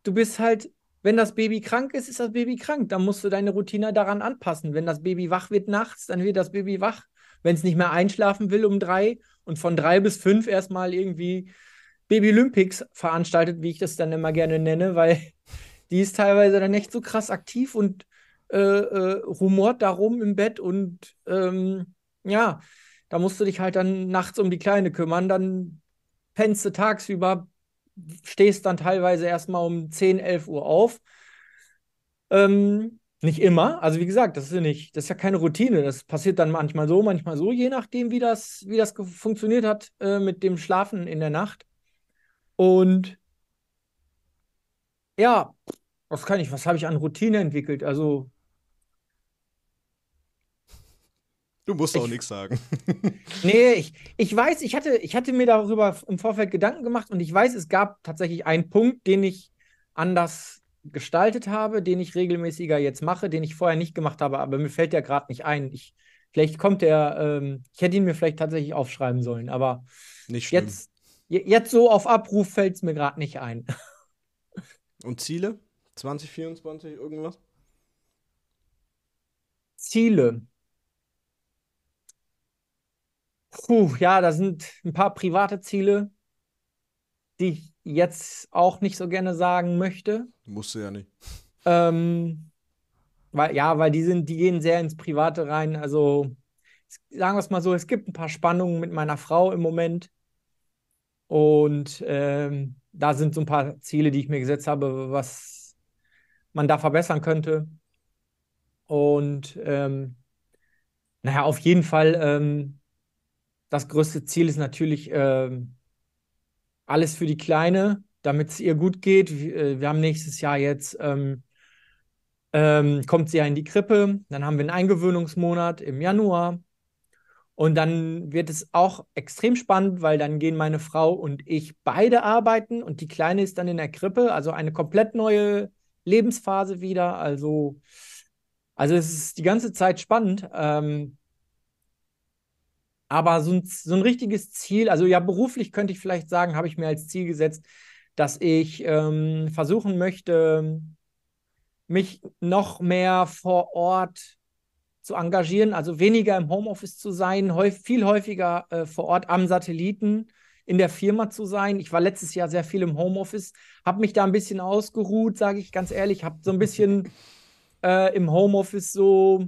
du bist halt, wenn das Baby krank ist, ist das Baby krank. Dann musst du deine Routine daran anpassen. Wenn das Baby wach wird nachts, dann wird das Baby wach. Wenn es nicht mehr einschlafen will um drei und von drei bis fünf erstmal irgendwie Baby Olympics veranstaltet, wie ich das dann immer gerne nenne, weil die ist teilweise dann echt so krass aktiv und äh, äh, rumort darum im Bett und ähm, ja, da musst du dich halt dann nachts um die Kleine kümmern, dann pennst du tagsüber, stehst dann teilweise erstmal um 10, 11 Uhr auf. Ähm, nicht immer. Also wie gesagt, das ist ja nicht, das ist ja keine Routine. Das passiert dann manchmal so, manchmal so, je nachdem, wie das, wie das funktioniert hat äh, mit dem Schlafen in der Nacht. Und ja, was kann ich, was habe ich an Routine entwickelt? Also Du musst ich, auch nichts sagen. nee, ich, ich weiß, ich hatte, ich hatte mir darüber im Vorfeld Gedanken gemacht und ich weiß, es gab tatsächlich einen Punkt, den ich anders gestaltet habe, den ich regelmäßiger jetzt mache, den ich vorher nicht gemacht habe, aber mir fällt der gerade nicht ein. Ich, vielleicht kommt der, ähm, ich hätte ihn mir vielleicht tatsächlich aufschreiben sollen, aber nicht jetzt, jetzt so auf Abruf fällt es mir gerade nicht ein. und Ziele? 2024, irgendwas? Ziele. Puh, ja, da sind ein paar private Ziele, die ich jetzt auch nicht so gerne sagen möchte. Musste ja nicht. Ähm, weil, ja, weil die sind, die gehen sehr ins Private rein. Also sagen wir es mal so, es gibt ein paar Spannungen mit meiner Frau im Moment. Und ähm, da sind so ein paar Ziele, die ich mir gesetzt habe, was man da verbessern könnte. Und ähm, naja, auf jeden Fall ähm, das größte Ziel ist natürlich äh, alles für die Kleine, damit es ihr gut geht. Wir, äh, wir haben nächstes Jahr jetzt, ähm, ähm, kommt sie ja in die Krippe, dann haben wir einen Eingewöhnungsmonat im Januar. Und dann wird es auch extrem spannend, weil dann gehen meine Frau und ich beide arbeiten und die Kleine ist dann in der Krippe, also eine komplett neue Lebensphase wieder. Also, also es ist die ganze Zeit spannend. Ähm, aber so ein, so ein richtiges Ziel, also ja, beruflich könnte ich vielleicht sagen, habe ich mir als Ziel gesetzt, dass ich ähm, versuchen möchte, mich noch mehr vor Ort zu engagieren, also weniger im Homeoffice zu sein, häufig, viel häufiger äh, vor Ort am Satelliten in der Firma zu sein. Ich war letztes Jahr sehr viel im Homeoffice, habe mich da ein bisschen ausgeruht, sage ich ganz ehrlich, habe so ein bisschen äh, im Homeoffice so,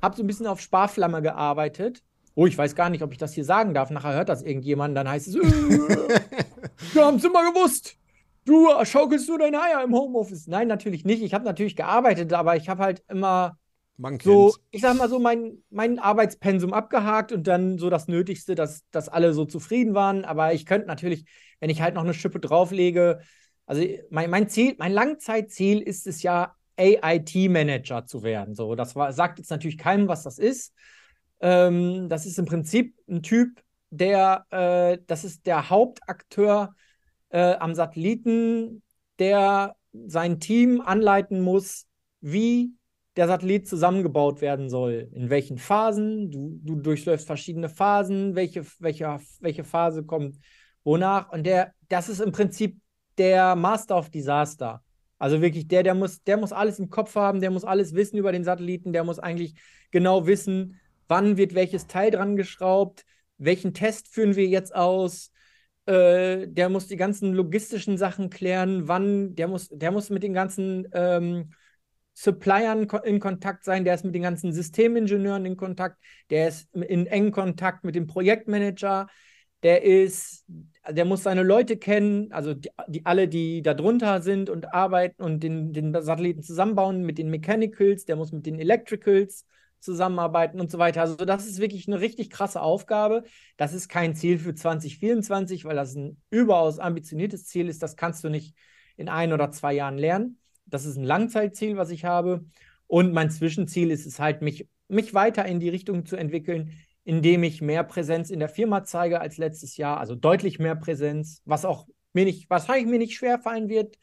habe so ein bisschen auf Sparflamme gearbeitet oh, ich weiß gar nicht, ob ich das hier sagen darf, nachher hört das irgendjemand, dann heißt es, äh, wir haben es immer gewusst. Du äh, schaukelst nur deine Eier im Homeoffice. Nein, natürlich nicht. Ich habe natürlich gearbeitet, aber ich habe halt immer so, ich sag mal so, mein, mein Arbeitspensum abgehakt und dann so das Nötigste, dass, dass alle so zufrieden waren. Aber ich könnte natürlich, wenn ich halt noch eine Schippe drauflege, also mein, mein Ziel, mein Langzeitziel ist es ja, AIT-Manager zu werden. So, das war, sagt jetzt natürlich keinem, was das ist. Ähm, das ist im Prinzip ein Typ, der, äh, das ist der Hauptakteur äh, am Satelliten, der sein Team anleiten muss, wie der Satellit zusammengebaut werden soll. In welchen Phasen? Du, du durchläufst verschiedene Phasen. Welche, welche, welche Phase kommt wonach? Und der, das ist im Prinzip der Master of Disaster. Also wirklich der, der muss, der muss alles im Kopf haben, der muss alles wissen über den Satelliten, der muss eigentlich genau wissen, wann wird welches Teil dran geschraubt, welchen Test führen wir jetzt aus, äh, der muss die ganzen logistischen Sachen klären, wann, der muss, der muss mit den ganzen ähm, Suppliern in Kontakt sein, der ist mit den ganzen Systemingenieuren in Kontakt, der ist in engen Kontakt mit dem Projektmanager, der ist, der muss seine Leute kennen, also die, die alle, die da drunter sind und arbeiten und den, den Satelliten zusammenbauen mit den Mechanicals, der muss mit den Electricals, zusammenarbeiten und so weiter. Also das ist wirklich eine richtig krasse Aufgabe. Das ist kein Ziel für 2024, weil das ein überaus ambitioniertes Ziel ist. Das kannst du nicht in ein oder zwei Jahren lernen. Das ist ein Langzeitziel, was ich habe. Und mein Zwischenziel ist es halt, mich, mich weiter in die Richtung zu entwickeln, indem ich mehr Präsenz in der Firma zeige als letztes Jahr, also deutlich mehr Präsenz, was auch mir nicht, wahrscheinlich mir nicht schwerfallen wird,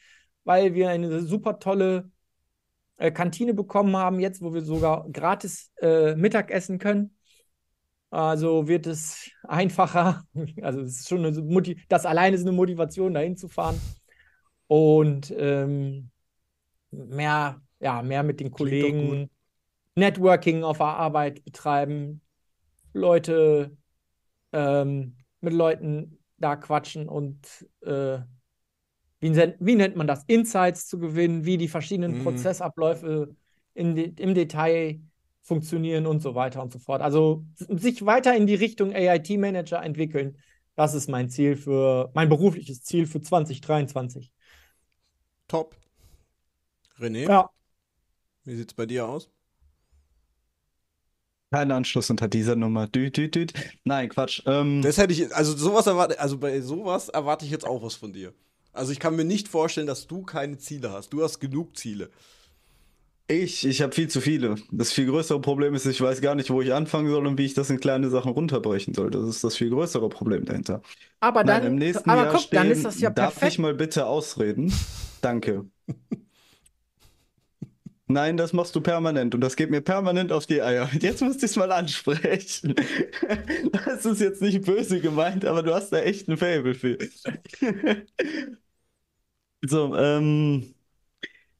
weil wir eine super tolle äh, Kantine bekommen haben, jetzt wo wir sogar gratis äh, essen können. Also wird es einfacher. Also es ist schon eine Motiv das alleine ist eine Motivation, dahin zu fahren. Und ähm, mehr, ja, mehr mit den Kollegen Networking auf der Arbeit betreiben, Leute ähm, mit Leuten da quatschen und äh, wie, wie nennt man das, Insights zu gewinnen, wie die verschiedenen mhm. Prozessabläufe de, im Detail funktionieren und so weiter und so fort. Also sich weiter in die Richtung AIT-Manager entwickeln. Das ist mein Ziel für, mein berufliches Ziel für 2023. Top. René? Ja. Wie es bei dir aus? Kein Anschluss unter dieser Nummer. Dü, dü, dü. Nein, Quatsch. Ähm, das hätte ich, also sowas erwarte, also bei sowas erwarte ich jetzt auch was von dir. Also ich kann mir nicht vorstellen, dass du keine Ziele hast. Du hast genug Ziele. Ich, ich habe viel zu viele. Das viel größere Problem ist, ich weiß gar nicht, wo ich anfangen soll und wie ich das in kleine Sachen runterbrechen soll. Das ist das viel größere Problem dahinter. Aber dann, Nein, im nächsten aber Jahr guck, stehen, dann ist das ja darf perfekt. Darf ich mal bitte ausreden? Danke. Nein, das machst du permanent und das geht mir permanent auf die Eier. Jetzt musst du es mal ansprechen. Das ist jetzt nicht böse gemeint, aber du hast da echt ein Fable für. Also, ähm,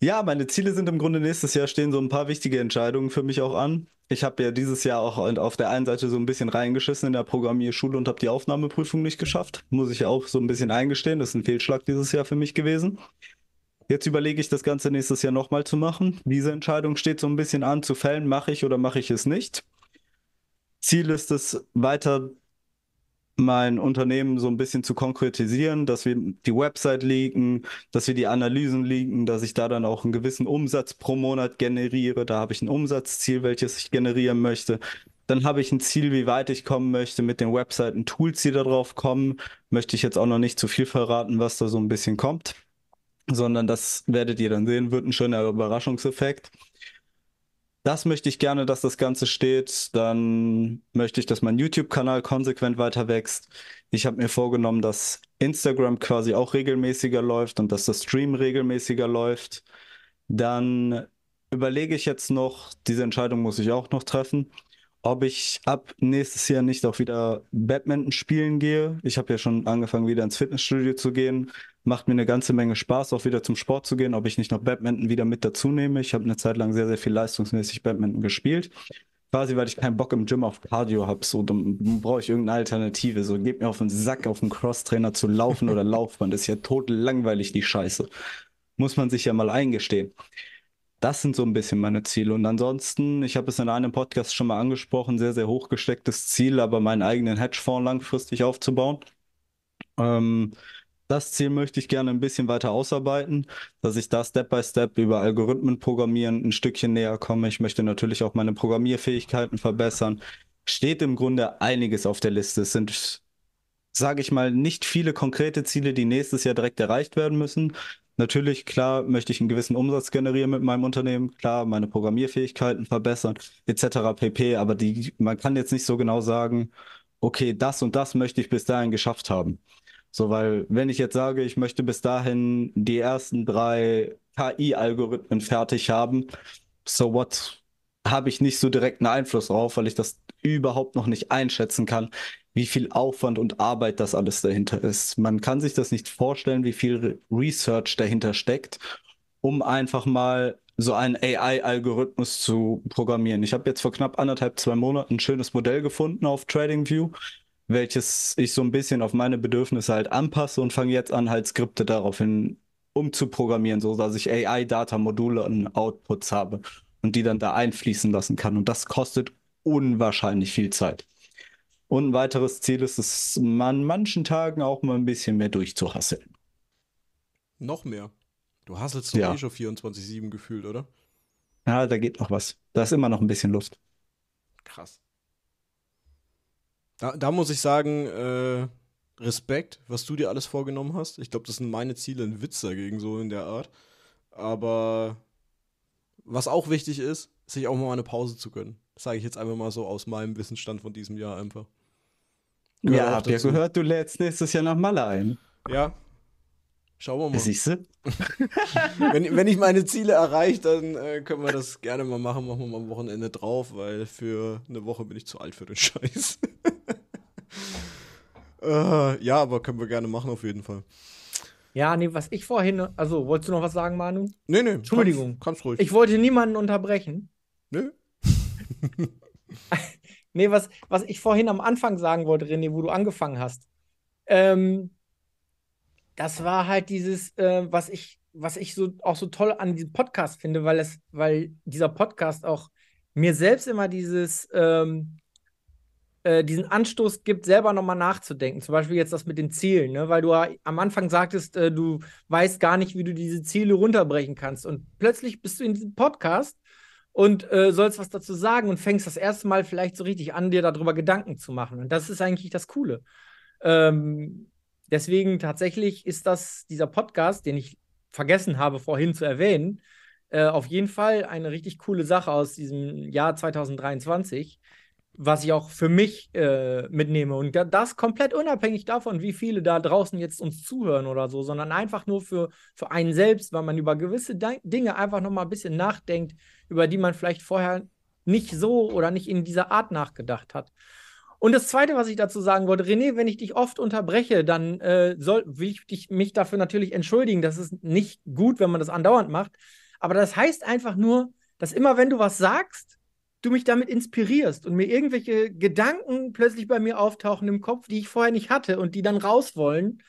ja, meine Ziele sind im Grunde nächstes Jahr stehen so ein paar wichtige Entscheidungen für mich auch an. Ich habe ja dieses Jahr auch auf der einen Seite so ein bisschen reingeschissen in der Programmierschule und habe die Aufnahmeprüfung nicht geschafft. Muss ich auch so ein bisschen eingestehen. Das ist ein Fehlschlag dieses Jahr für mich gewesen. Jetzt überlege ich, das Ganze nächstes Jahr nochmal zu machen. Diese Entscheidung steht so ein bisschen an zu fällen, mache ich oder mache ich es nicht. Ziel ist es, weiter mein Unternehmen so ein bisschen zu konkretisieren, dass wir die Website liegen, dass wir die Analysen liegen, dass ich da dann auch einen gewissen Umsatz pro Monat generiere. Da habe ich ein Umsatzziel, welches ich generieren möchte. Dann habe ich ein Ziel, wie weit ich kommen möchte mit den Webseiten, Tools, die darauf kommen. Möchte ich jetzt auch noch nicht zu viel verraten, was da so ein bisschen kommt, sondern das werdet ihr dann sehen, wird ein schöner Überraschungseffekt das möchte ich gerne, dass das Ganze steht. Dann möchte ich, dass mein YouTube-Kanal konsequent weiter wächst. Ich habe mir vorgenommen, dass Instagram quasi auch regelmäßiger läuft und dass das Stream regelmäßiger läuft. Dann überlege ich jetzt noch, diese Entscheidung muss ich auch noch treffen, ob ich ab nächstes Jahr nicht auch wieder Badminton spielen gehe. Ich habe ja schon angefangen, wieder ins Fitnessstudio zu gehen. Macht mir eine ganze Menge Spaß, auch wieder zum Sport zu gehen, ob ich nicht noch Badminton wieder mit dazu nehme. Ich habe eine Zeit lang sehr, sehr viel leistungsmäßig Badminton gespielt. Quasi, weil ich keinen Bock im Gym auf Cardio habe. So, dann brauche ich irgendeine Alternative. So, geht mir auf den Sack, auf den Crosstrainer zu laufen oder Laufband. Das ist ja tot langweilig, die Scheiße. Muss man sich ja mal eingestehen das sind so ein bisschen meine Ziele. Und ansonsten, ich habe es in einem Podcast schon mal angesprochen, sehr, sehr hochgestecktes Ziel, aber meinen eigenen Hedgefonds langfristig aufzubauen. Ähm, das Ziel möchte ich gerne ein bisschen weiter ausarbeiten, dass ich da Step by Step über Algorithmen programmieren ein Stückchen näher komme. Ich möchte natürlich auch meine Programmierfähigkeiten verbessern. Steht im Grunde einiges auf der Liste. Es sind, sage ich mal, nicht viele konkrete Ziele, die nächstes Jahr direkt erreicht werden müssen, Natürlich, klar, möchte ich einen gewissen Umsatz generieren mit meinem Unternehmen, klar, meine Programmierfähigkeiten verbessern, etc. pp. Aber die, man kann jetzt nicht so genau sagen, okay, das und das möchte ich bis dahin geschafft haben. So, weil wenn ich jetzt sage, ich möchte bis dahin die ersten drei KI-Algorithmen fertig haben, so what, habe ich nicht so direkt einen Einfluss drauf, weil ich das überhaupt noch nicht einschätzen kann, wie viel Aufwand und Arbeit das alles dahinter ist. Man kann sich das nicht vorstellen, wie viel Research dahinter steckt, um einfach mal so einen AI-Algorithmus zu programmieren. Ich habe jetzt vor knapp anderthalb, zwei Monaten ein schönes Modell gefunden auf TradingView, welches ich so ein bisschen auf meine Bedürfnisse halt anpasse und fange jetzt an, halt Skripte daraufhin umzuprogrammieren, so dass ich AI-Data-Module und Outputs habe und die dann da einfließen lassen kann. Und das kostet unwahrscheinlich viel Zeit. Und ein weiteres Ziel ist es, an manchen Tagen auch mal ein bisschen mehr durchzuhasseln. Noch mehr. Du hasselst doch ja. eh schon 24-7 gefühlt, oder? Ja, da geht noch was. Da ist immer noch ein bisschen Lust. Krass. Da, da muss ich sagen, äh, Respekt, was du dir alles vorgenommen hast. Ich glaube, das sind meine Ziele ein Witz dagegen, so in der Art. Aber was auch wichtig ist, sich auch mal eine Pause zu gönnen. Das sage ich jetzt einfach mal so aus meinem Wissensstand von diesem Jahr einfach. Gehört ja, hab ja gehört, du lädst nächstes Jahr nach Malle ein. Ja. Schauen wir mal. Siehst du? wenn, wenn, ich meine Ziele erreiche, dann äh, können wir das gerne mal machen. Machen wir mal am Wochenende drauf, weil für eine Woche bin ich zu alt für den Scheiß. äh, ja, aber können wir gerne machen auf jeden Fall. Ja, nee, was ich vorhin. Also, wolltest du noch was sagen, Manu? Nee, nee. Entschuldigung. Kannst, kannst ruhig. Ich wollte niemanden unterbrechen. Nee. Nee, was, was ich vorhin am Anfang sagen wollte, René, wo du angefangen hast. Ähm, das war halt dieses, äh, was ich, was ich so auch so toll an diesem Podcast finde, weil es, weil dieser Podcast auch mir selbst immer dieses, ähm, äh, diesen Anstoß gibt, selber nochmal nachzudenken. Zum Beispiel jetzt das mit den Zielen, ne? weil du am Anfang sagtest, äh, du weißt gar nicht, wie du diese Ziele runterbrechen kannst. Und plötzlich bist du in diesem Podcast und äh, sollst was dazu sagen und fängst das erste Mal vielleicht so richtig an, dir darüber Gedanken zu machen. Und das ist eigentlich das Coole. Ähm, deswegen tatsächlich ist das dieser Podcast, den ich vergessen habe vorhin zu erwähnen, äh, auf jeden Fall eine richtig coole Sache aus diesem Jahr 2023 was ich auch für mich äh, mitnehme. Und das komplett unabhängig davon, wie viele da draußen jetzt uns zuhören oder so, sondern einfach nur für, für einen selbst, weil man über gewisse De Dinge einfach nochmal ein bisschen nachdenkt, über die man vielleicht vorher nicht so oder nicht in dieser Art nachgedacht hat. Und das Zweite, was ich dazu sagen wollte, René, wenn ich dich oft unterbreche, dann äh, soll, will ich dich, mich dafür natürlich entschuldigen. Das ist nicht gut, wenn man das andauernd macht. Aber das heißt einfach nur, dass immer wenn du was sagst, du mich damit inspirierst und mir irgendwelche Gedanken plötzlich bei mir auftauchen im Kopf, die ich vorher nicht hatte und die dann raus wollen.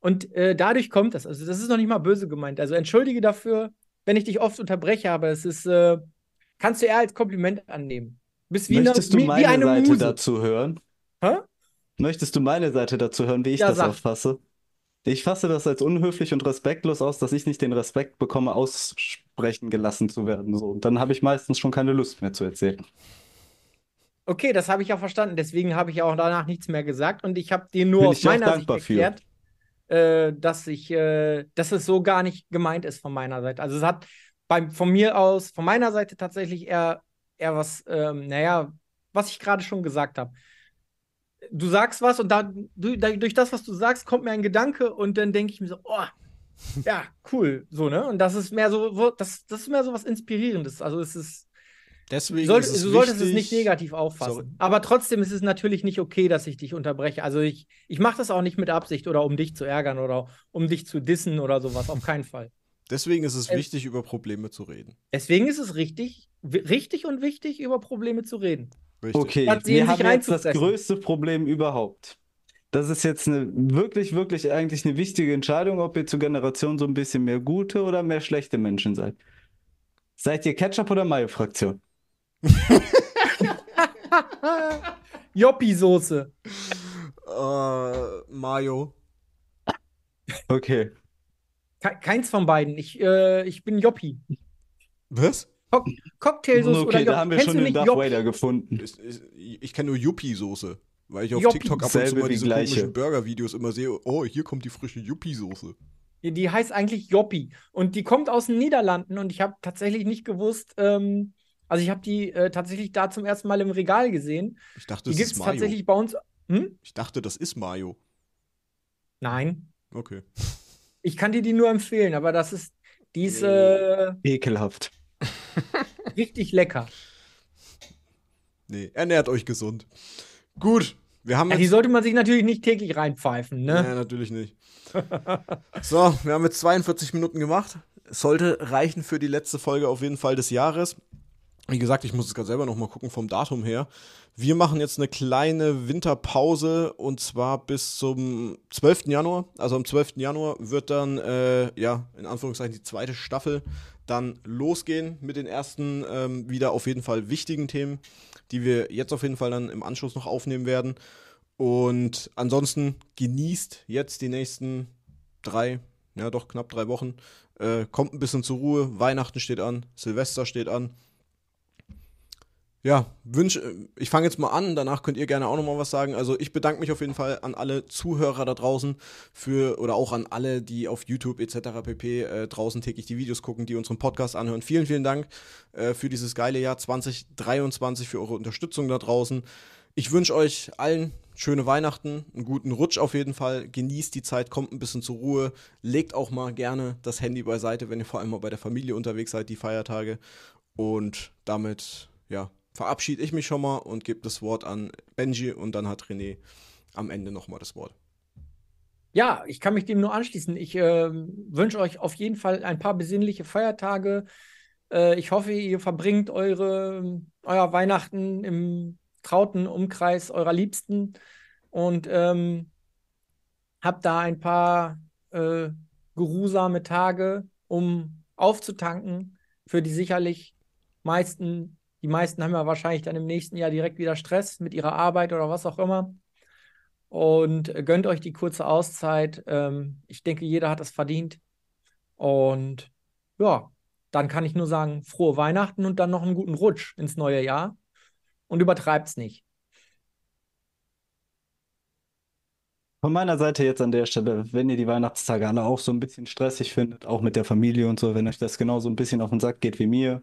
Und äh, dadurch kommt das. Also, das ist noch nicht mal böse gemeint. Also, entschuldige dafür, wenn ich dich oft unterbreche, aber es ist, äh, kannst du eher als Kompliment annehmen. Bist wie Möchtest eine, du meine Seite Muse. dazu hören? Hä? Möchtest du meine Seite dazu hören, wie ich ja, das sag. auffasse? Ich fasse das als unhöflich und respektlos aus, dass ich nicht den Respekt bekomme, aussprechen gelassen zu werden. So. Und dann habe ich meistens schon keine Lust mehr zu erzählen. Okay, das habe ich auch verstanden. Deswegen habe ich auch danach nichts mehr gesagt. Und ich habe dir nur Bin aus meiner Sicht erklärt, für äh, dass ich, äh, dass es so gar nicht gemeint ist von meiner Seite. Also es hat bei, von mir aus, von meiner Seite tatsächlich eher, eher was, ähm, naja, was ich gerade schon gesagt habe du sagst was und da, du, da, durch das, was du sagst, kommt mir ein Gedanke und dann denke ich mir so, oh, ja, cool, so, ne? Und das ist mehr so, das, das ist mehr so was Inspirierendes. Also es ist. Deswegen soll, ist es du solltest wichtig, es nicht negativ auffassen. Sorry. Aber trotzdem ist es natürlich nicht okay, dass ich dich unterbreche. Also ich, ich mache das auch nicht mit Absicht oder um dich zu ärgern oder um dich zu dissen oder sowas. Auf keinen Fall. Deswegen ist es, es wichtig, über Probleme zu reden. Deswegen ist es richtig, richtig und wichtig, über Probleme zu reden. Richtig. Okay, Statt wir haben jetzt das größte Problem überhaupt. Das ist jetzt eine wirklich, wirklich eigentlich eine wichtige Entscheidung, ob ihr zur Generation so ein bisschen mehr gute oder mehr schlechte Menschen seid. Seid ihr Ketchup- oder Mayo-Fraktion? Joppi-Soße. Uh, Mayo. Okay. keins von beiden. Ich, äh, ich bin Joppi. Was? Cock Cocktailsoße okay, oder da haben wir schon den Darth Vader gefunden. Ich, kenne nur Yuppie-Soße, weil ich auf Joppie. TikTok ab und Selbe zu mal diese gleiche. komischen Burger-Videos immer sehe, oh, hier kommt die frische Yuppie-Soße. Die heißt eigentlich Joppi und die kommt aus den Niederlanden und ich habe tatsächlich nicht gewusst, ähm, also ich habe die äh, tatsächlich da zum ersten Mal im Regal gesehen. Ich dachte, die das gibt's ist Mayo. tatsächlich bei uns. Hm? Ich dachte, das ist Mayo. Nein. Okay. Ich kann dir die nur empfehlen, aber das ist diese. Ekelhaft. Richtig lecker. Nee, ernährt euch gesund. Gut, wir haben. Ja, die sollte man sich natürlich nicht täglich reinpfeifen, ne? Ja, natürlich nicht. so, wir haben jetzt 42 Minuten gemacht. Es sollte reichen für die letzte Folge auf jeden Fall des Jahres. Wie gesagt, ich muss es gerade selber nochmal gucken vom Datum her. Wir machen jetzt eine kleine Winterpause und zwar bis zum 12. Januar. Also am 12. Januar wird dann, äh, ja, in Anführungszeichen die zweite Staffel dann losgehen mit den ersten ähm, wieder auf jeden Fall wichtigen Themen, die wir jetzt auf jeden Fall dann im Anschluss noch aufnehmen werden. Und ansonsten genießt jetzt die nächsten drei, ja doch knapp drei Wochen. Äh, kommt ein bisschen zur Ruhe. Weihnachten steht an, Silvester steht an ja, wünsche, äh, ich fange jetzt mal an, danach könnt ihr gerne auch nochmal was sagen. Also ich bedanke mich auf jeden Fall an alle Zuhörer da draußen für oder auch an alle, die auf YouTube etc. pp äh, draußen täglich die Videos gucken, die unseren Podcast anhören. Vielen, vielen Dank äh, für dieses geile Jahr 2023, für eure Unterstützung da draußen. Ich wünsche euch allen schöne Weihnachten, einen guten Rutsch auf jeden Fall. Genießt die Zeit, kommt ein bisschen zur Ruhe, legt auch mal gerne das Handy beiseite, wenn ihr vor allem mal bei der Familie unterwegs seid, die Feiertage. Und damit, ja verabschiede ich mich schon mal und gebe das Wort an Benji und dann hat René am Ende nochmal das Wort. Ja, ich kann mich dem nur anschließen. Ich äh, wünsche euch auf jeden Fall ein paar besinnliche Feiertage. Äh, ich hoffe, ihr verbringt eure, euer Weihnachten im trauten Umkreis eurer Liebsten und ähm, habt da ein paar äh, geruhsame Tage, um aufzutanken für die sicherlich meisten die meisten haben ja wahrscheinlich dann im nächsten Jahr direkt wieder Stress mit ihrer Arbeit oder was auch immer. Und äh, gönnt euch die kurze Auszeit. Ähm, ich denke, jeder hat es verdient. Und ja, dann kann ich nur sagen, frohe Weihnachten und dann noch einen guten Rutsch ins neue Jahr. Und übertreibt's nicht. Von meiner Seite jetzt an der Stelle, wenn ihr die Weihnachtstage alle auch so ein bisschen stressig findet, auch mit der Familie und so, wenn euch das genauso ein bisschen auf den Sack geht wie mir,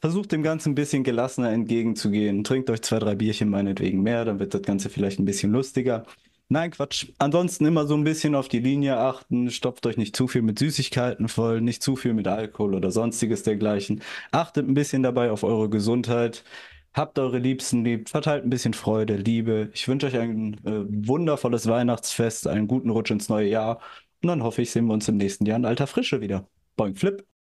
versucht dem Ganzen ein bisschen gelassener entgegenzugehen. Trinkt euch zwei, drei Bierchen meinetwegen mehr, dann wird das Ganze vielleicht ein bisschen lustiger. Nein, Quatsch. Ansonsten immer so ein bisschen auf die Linie achten. Stopft euch nicht zu viel mit Süßigkeiten voll, nicht zu viel mit Alkohol oder sonstiges dergleichen. Achtet ein bisschen dabei auf eure Gesundheit. Habt eure Liebsten lieb, verteilt ein bisschen Freude, Liebe. Ich wünsche euch ein äh, wundervolles Weihnachtsfest, einen guten Rutsch ins neue Jahr. Und dann hoffe ich, sehen wir uns im nächsten Jahr in alter Frische wieder. Boing Flip.